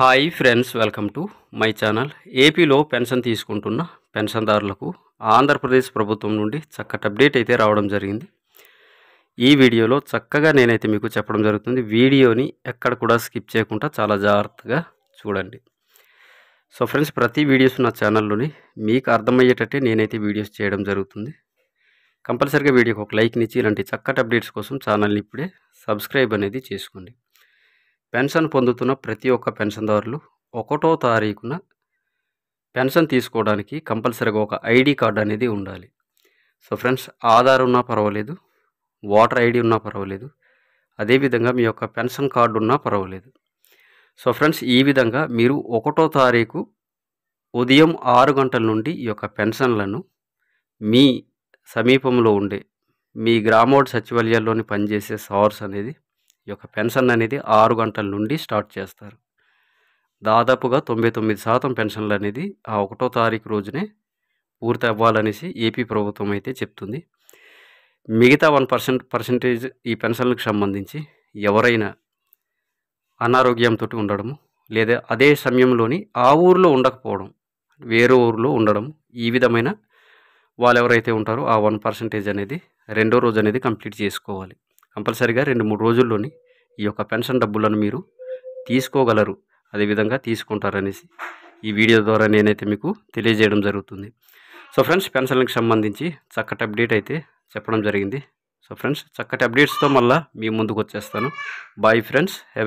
hi friends welcome to my channel ఏపీలో pension తీసుకుంటున్న పెన్షన్దారులకు ఆంధ్రప్రదేశ్ ప్రభుత్వం నుండి చక్కటి అప్డేట్ అయితే రావడం జరిగింది ఈ వీడియోలో చక్కగా నేనైతే మీకు చెప్పడం జరుగుతుంది వీడియోని ఎక్కడ కూడా స్కిప్ చేయకుండా చాలా జాగ్రత్తగా చూడండి సో ఫ్రెండ్స్ ప్రతి వీడియోస్ నా ఛానల్లోని మీకు అర్థమయ్యేటట్టే నేనైతే వీడియోస్ చేయడం జరుగుతుంది కంపల్సరీగా వీడియోకి ఒక లైక్నిచ్చి ఇలాంటి చక్కటి అప్డేట్స్ కోసం ఛానల్ని ఇప్పుడే సబ్స్క్రైబ్ అనేది చేసుకోండి పెన్షన్ పొందుతున్న ప్రతి ఒక్క పెన్షన్దారులు ఒకటో తారీఖున పెన్షన్ తీసుకోవడానికి కంపల్సరీగా ఒక ఐడి కార్డు అనేది ఉండాలి సో ఫ్రెండ్స్ ఆధార్ ఉన్నా పర్వాలేదు వాటర్ ఐడి ఉన్నా పర్వాలేదు అదేవిధంగా మీ యొక్క పెన్షన్ కార్డు ఉన్నా పర్వాలేదు సో ఫ్రెండ్స్ ఈ విధంగా మీరు ఒకటో తారీఖు ఉదయం ఆరు గంటల నుండి ఈ యొక్క పెన్షన్లను మీ సమీపంలో ఉండే మీ గ్రామోడ్ సచివాలయాల్లోని పనిచేసే సార్స్ అనేది ఈ యొక్క పెన్షన్ అనేది ఆరు గంటల నుండి స్టార్ట్ చేస్తారు దాదాపుగా తొంభై తొమ్మిది శాతం పెన్షన్లు అనేది ఆ ఒకటో తారీఖు రోజునే పూర్తి అవ్వాలనేసి ఏపీ ప్రభుత్వం అయితే చెప్తుంది మిగతా వన్ పర్సెంట్ పర్సంటేజ్ ఈ పెన్షన్లకు సంబంధించి ఎవరైనా అనారోగ్యంతో ఉండడము లేదా అదే సమయంలోని ఆ ఊరిలో ఉండకపోవడం వేరే ఊరిలో ఉండడం ఈ విధమైన వాళ్ళు ఎవరైతే ఉంటారో ఆ వన్ పర్సంటేజ్ అనేది రెండో రోజు అనేది కంప్లీట్ చేసుకోవాలి కంపల్సరిగా రెండు మూడు రోజుల్లోని ఈ యొక్క పెన్షన్ డబ్బులను మీరు తీసుకోగలరు అదేవిధంగా తీసుకుంటారనేసి ఈ వీడియో ద్వారా నేనైతే మీకు తెలియజేయడం జరుగుతుంది సో ఫ్రెండ్స్ పెన్షన్కి సంబంధించి చక్కటి అప్డేట్ అయితే చెప్పడం జరిగింది సో ఫ్రెండ్స్ చక్కటి అప్డేట్స్తో మళ్ళీ మీ ముందుకు వచ్చేస్తాను బాయ్ ఫ్రెండ్స్ హ్యావ్